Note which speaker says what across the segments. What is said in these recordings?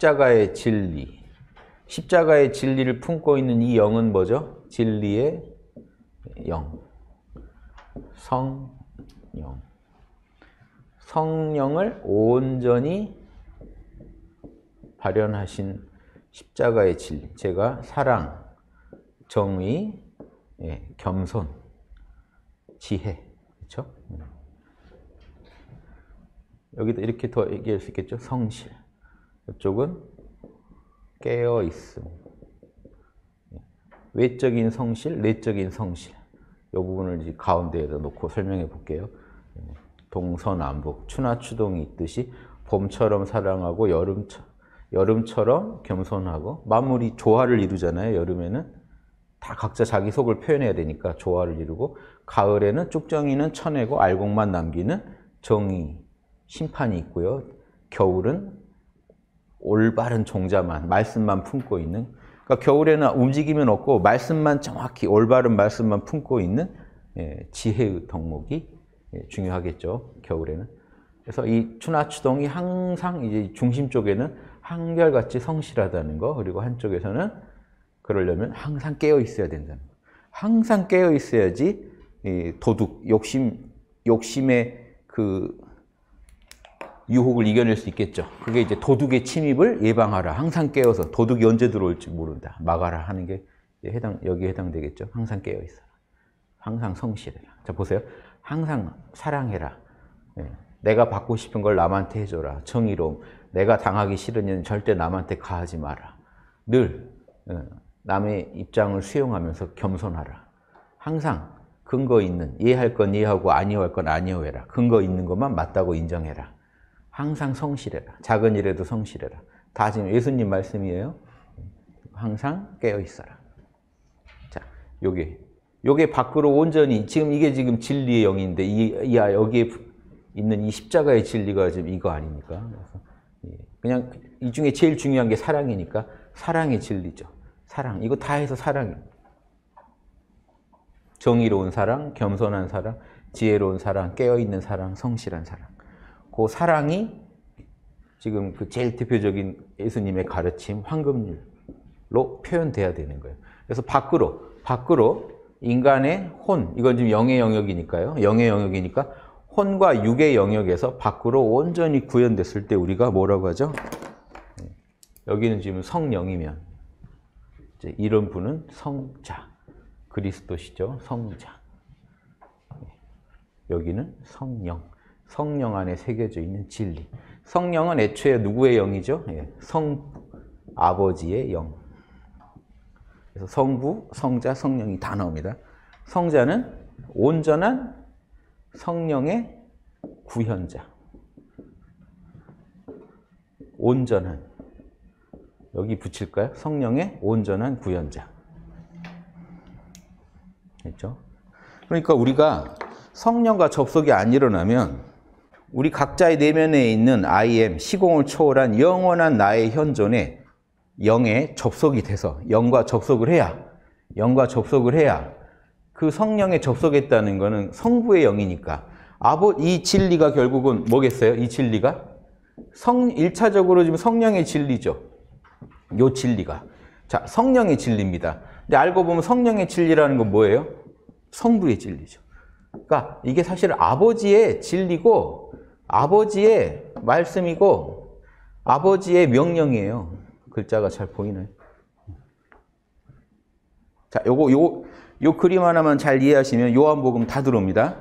Speaker 1: 십자가의 진리. 십자가의 진리를 품고 있는 이 영은 뭐죠? 진리의 영. 성령. 성령을 온전히 발현하신 십자가의 진리. 제가 사랑, 정의, 예, 겸손, 지혜. 그렇죠? 음. 여기도 이렇게 더 얘기할 수 있겠죠? 성실. 이쪽은 깨어있음. 예. 외적인 성실, 내적인 성실. 이 부분을 이제 가운데에다 놓고 설명해 볼게요. 예. 동서남북, 추나추동이 있듯이 봄처럼 사랑하고 여름처 여름처럼 겸손하고 만물이 조화를 이루잖아요. 여름에는 다 각자 자기 속을 표현해야 되니까 조화를 이루고 가을에는 쭉정이는 쳐내고 알곡만 남기는 정의 심판이 있고요. 겨울은 올바른 종자만 말씀만 품고 있는 그러니까 겨울에는 움직임은 없고 말씀만 정확히 올바른 말씀만 품고 있는 예, 지혜의 덕목이 예, 중요하겠죠 겨울에는 그래서 이 추나추동이 항상 이제 중심 쪽에는 한결같이 성실하다는 거 그리고 한쪽에서는 그러려면 항상 깨어 있어야 된다는 거 항상 깨어 있어야지 도둑 욕심 욕심의 그 유혹을 이겨낼 수 있겠죠. 그게 이제 도둑의 침입을 예방하라. 항상 깨어서 도둑이 언제 들어올지 모른다. 막아라 하는 게 해당 여기에 해당되겠죠. 항상 깨어 있어 항상 성실해라. 자 보세요. 항상 사랑해라. 네. 내가 받고 싶은 걸 남한테 해줘라. 정의로움. 내가 당하기 싫은 일 절대 남한테 가하지 마라. 늘 예, 남의 입장을 수용하면서 겸손하라. 항상 근거 있는 이해할 건 이해하고 아니할 건 아니해라. 어 근거 있는 것만 맞다고 인정해라. 항상 성실해라. 작은 일에도 성실해라. 다 지금 예수님 말씀이에요. 항상 깨어 있어라. 자, 요게 요게 밖으로 온전히 지금 이게 지금 진리의 영인데 이, 이 아, 여기에 있는 이 십자가의 진리가 지금 이거 아닙니까? 예. 그냥 이 중에 제일 중요한 게 사랑이니까 사랑의 진리죠. 사랑 이거 다 해서 사랑이 정의로운 사랑, 겸손한 사랑, 지혜로운 사랑, 깨어 있는 사랑, 성실한 사랑. 그 사랑이 지금 그 제일 대표적인 예수님의 가르침 황금률로 표현돼야 되는 거예요. 그래서 밖으로 밖으로 인간의 혼 이건 지금 영의 영역이니까요. 영의 영역이니까 혼과 육의 영역에서 밖으로 온전히 구현됐을 때 우리가 뭐라고 하죠? 네. 여기는 지금 성령이면 이런 분은 성자 그리스도시죠 성자 네. 여기는 성령 성령 안에 새겨져 있는 진리. 성령은 애초에 누구의 영이죠? 예, 성 아버지의 영. 그래서 성부, 성자, 성령이 다 나옵니다. 성자는 온전한 성령의 구현자. 온전한 여기 붙일까요? 성령의 온전한 구현자. 그죠 그러니까 우리가 성령과 접속이 안 일어나면 우리 각자의 내면에 있는 I am, 시공을 초월한 영원한 나의 현존에 영에 접속이 돼서 영과 접속을 해야 영과 접속을 해야 그 성령에 접속했다는 것은 성부의 영이니까 아버 이 진리가 결국은 뭐겠어요? 이 진리가 성 일차적으로 지금 성령의 진리죠. 요 진리가 자 성령의 진리입니다. 근데 알고 보면 성령의 진리라는 건 뭐예요? 성부의 진리죠. 그러니까 이게 사실 아버지의 진리고 아버지의 말씀이고 아버지의 명령이에요. 글자가 잘 보이나요? 자, 요거 요 요 그림 하나만 잘 이해하시면 요한복음 다 들어옵니다.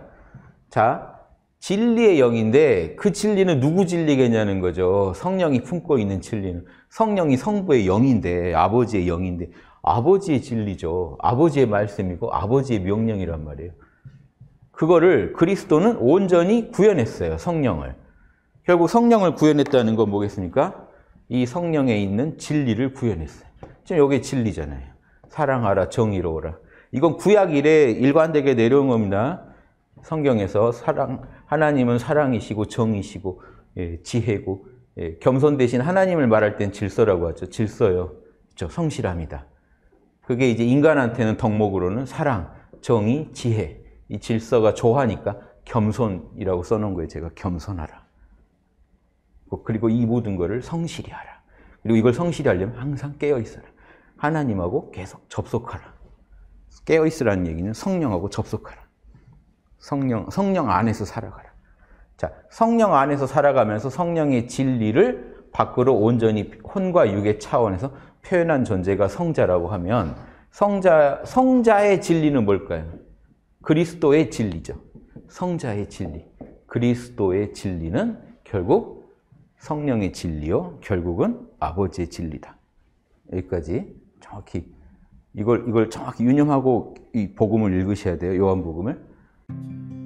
Speaker 1: 자, 진리의 영인데 그 진리는 누구 진리겠냐는 거죠. 성령이 품고 있는 진리는. 성령이 성부의 영인데 아버지의 영인데 아버지의 진리죠. 아버지의 말씀이고 아버지의 명령이란 말이에요. 그거를 그리스도는 온전히 구현했어요. 성령을. 결국 성령을 구현했다는 건 뭐겠습니까? 이 성령에 있는 진리를 구현했어요. 지금 이게 진리잖아요. 사랑하라, 정의로워라. 이건 구약 이래 일관되게 내려온 겁니다. 성경에서 사랑, 하나님은 사랑이시고 정이시고 예, 지혜고 예, 겸손 대신 하나님을 말할 땐 질서라고 하죠. 질서요. 그렇죠? 성실함이다. 그게 이제 인간한테는 덕목으로는 사랑, 정의, 지혜. 이 질서가 조화니까 겸손이라고 써놓은 거예요. 제가 겸손하라. 그리고 이 모든 것을 성실히 하라. 그리고 이걸 성실히 하려면 항상 깨어 있어라. 하나님하고 계속 접속하라. 깨어 있으라는 얘기는 성령하고 접속하라. 성령 성령 안에서 살아가라. 자, 성령 안에서 살아가면서 성령의 진리를 밖으로 온전히 혼과 육의 차원에서 표현한 존재가 성자라고 하면 성자 성자의 진리는 뭘까요? 그리스도의 진리죠. 성자의 진리. 그리스도의 진리는 결국 성령의 진리요. 결국은 아버지의 진리다. 여기까지 정확히 이걸 이걸 정확히 유념하고 이 복음을 읽으셔야 돼요. 요한복음을.